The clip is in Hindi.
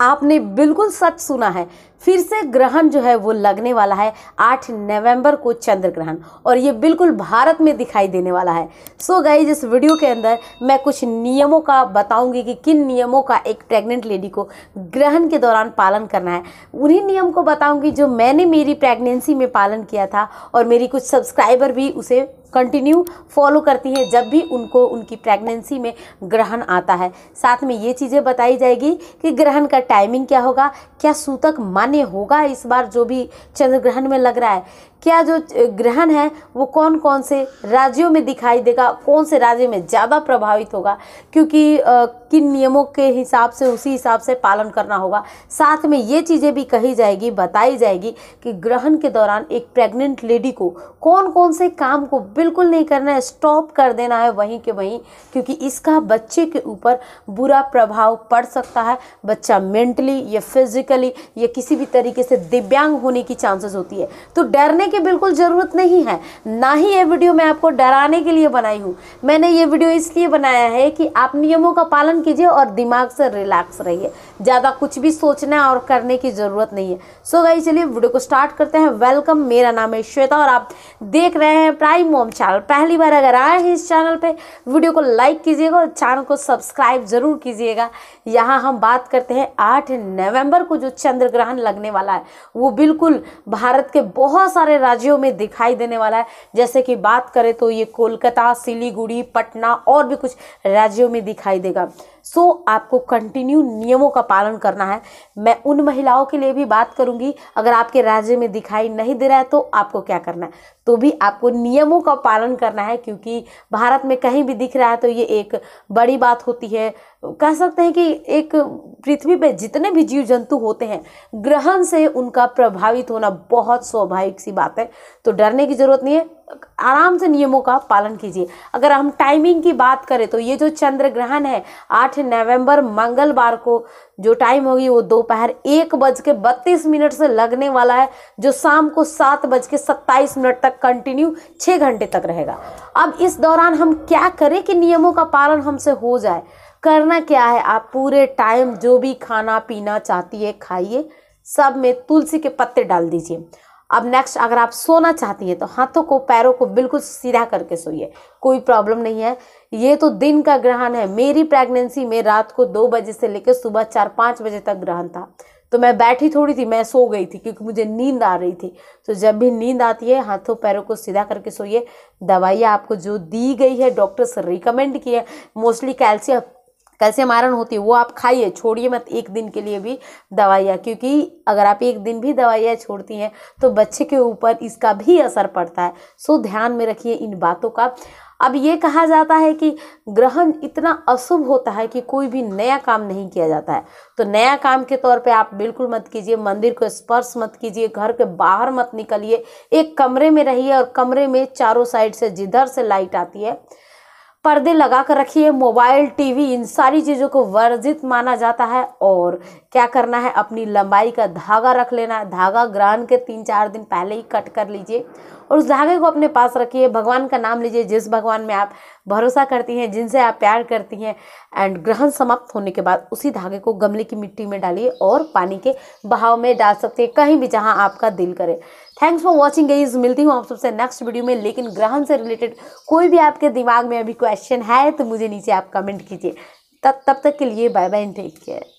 आपने बिल्कुल सच सुना है फिर से ग्रहण जो है वो लगने वाला है 8 नवंबर को चंद्र ग्रहण और ये बिल्कुल भारत में दिखाई देने वाला है सो so गाइज इस वीडियो के अंदर मैं कुछ नियमों का बताऊंगी कि किन नियमों का एक प्रेग्नेंट लेडी को ग्रहण के दौरान पालन करना है उन्हीं नियम को बताऊंगी जो मैंने मेरी प्रेगनेंसी में पालन किया था और मेरी कुछ सब्सक्राइबर भी उसे कंटिन्यू फॉलो करती हैं जब भी उनको उनकी प्रेगनेंसी में ग्रहण आता है साथ में ये चीज़ें बताई जाएगी कि ग्रहण का टाइमिंग क्या होगा क्या सूतक मान्य होगा इस बार जो भी चंद्र ग्रहण में लग रहा है क्या जो ग्रहण है वो कौन कौन से राज्यों में दिखाई देगा कौन से राज्य में ज़्यादा प्रभावित होगा क्योंकि किन नियमों के हिसाब से उसी हिसाब से पालन करना होगा साथ में ये चीज़ें भी कही जाएगी बताई जाएगी कि ग्रहण के दौरान एक प्रेग्नेंट लेडी को कौन कौन से काम को बिल्कुल नहीं करना है स्टॉप कर देना है वहीं के वहीं क्योंकि इसका बच्चे के ऊपर बुरा प्रभाव पड़ सकता है बच्चा मेंटली या फिजिकली या किसी भी तरीके से दिव्यांग होने की चांसेस होती है तो डरने के की बिल्कुल ज़रूरत नहीं है ना ही ये वीडियो मैं आपको डराने के लिए बनाई हूँ मैंने ये वीडियो इसलिए बनाया है कि आप नियमों का पालन कीजिए और दिमाग से रिलैक्स रहिए ज़्यादा कुछ भी सोचना और करने की ज़रूरत नहीं है सो गई चलिए वीडियो को स्टार्ट करते हैं वेलकम मेरा नाम है श्वेता और आप देख रहे हैं प्राइम मोम चैनल पहली बार अगर आए हैं इस चैनल पर वीडियो को लाइक कीजिएगा और चैनल को सब्सक्राइब ज़रूर कीजिएगा यहाँ हम बात करते हैं आठ नवम्बर को जो चंद्र ग्रहण लगने वाला है वो बिल्कुल भारत के बहुत सारे सारे राज्यों में दिखाई देने वाला है जैसे कि बात करें तो ये कोलकाता सिलीगुड़ी पटना और भी कुछ राज्यों में दिखाई देगा सो आपको कंटिन्यू नियमों का पालन करना है मैं उन महिलाओं के लिए भी बात करूंगी अगर आपके राज्य में दिखाई नहीं दे रहा है तो आपको क्या करना है तो भी आपको नियमों का पालन करना है क्योंकि भारत में कहीं भी दिख रहा है तो ये एक बड़ी बात होती है कह सकते हैं कि एक पृथ्वी पर जितने भी जीव जंतु होते हैं ग्रहण से उनका प्रभावित होना बहुत स्वाभाविक सी बात है तो डरने की ज़रूरत नहीं है आराम से नियमों का पालन कीजिए अगर हम टाइमिंग की बात करें तो ये जो चंद्र ग्रहण है आठ नवंबर मंगलवार को जो टाइम होगी वो दोपहर एक बज के बत्तीस मिनट से लगने वाला है जो शाम को सात बज के सत्ताईस मिनट तक कंटिन्यू छः घंटे तक रहेगा अब इस दौरान हम क्या करें कि नियमों का पालन हमसे हो जाए करना क्या है आप पूरे टाइम जो भी खाना पीना चाहती है खाइए सब में तुलसी के पत्ते डाल दीजिए अब नेक्स्ट अगर आप सोना चाहती हैं तो हाथों को पैरों को बिल्कुल सीधा करके सोइए कोई प्रॉब्लम नहीं है ये तो दिन का ग्रहण है मेरी प्रेगनेंसी में रात को दो बजे से लेकर सुबह चार पाँच बजे तक ग्रहण था तो मैं बैठी थोड़ी थी मैं सो गई थी क्योंकि मुझे नींद आ रही थी तो जब भी नींद आती है हाथों पैरों को सीधा करके सोइए दवाइयाँ आपको जो दी गई है डॉक्टर्स रिकमेंड किए मोस्टली कैल्शियम कैल्शियम आयरन होती है वो आप खाइए छोड़िए मत एक दिन के लिए भी दवाइयाँ क्योंकि अगर आप एक दिन भी दवाइयाँ छोड़ती हैं तो बच्चे के ऊपर इसका भी असर पड़ता है सो ध्यान में रखिए इन बातों का अब ये कहा जाता है कि ग्रहण इतना अशुभ होता है कि कोई भी नया काम नहीं किया जाता है तो नया काम के तौर पे आप बिल्कुल मत कीजिए मंदिर को स्पर्श मत कीजिए घर के बाहर मत निकलिए एक कमरे में रहिए और कमरे में चारों साइड से जिधर से लाइट आती है पर्दे लगा कर रखिए मोबाइल टीवी इन सारी चीज़ों को वर्जित माना जाता है और क्या करना है अपनी लंबाई का धागा रख लेना है धागा ग्रहण के तीन चार दिन पहले ही कट कर लीजिए और उस धागे को अपने पास रखिए भगवान का नाम लीजिए जिस भगवान में आप भरोसा करती हैं जिनसे आप प्यार करती हैं एंड ग्रहण समाप्त होने के बाद उसी धागे को गमले की मिट्टी में डालिए और पानी के बहाव में डाल सकते हैं कहीं भी जहाँ आपका दिल करे थैंक्स फॉर वॉचिंग गईज मिलती हूँ आप सबसे नेक्स्ट वीडियो में लेकिन ग्रहण से रिलेटेड कोई भी आपके दिमाग में अभी क्वेश्चन है तो मुझे नीचे आप कमेंट कीजिए तब तब तक के लिए बाय बाय टेक केयर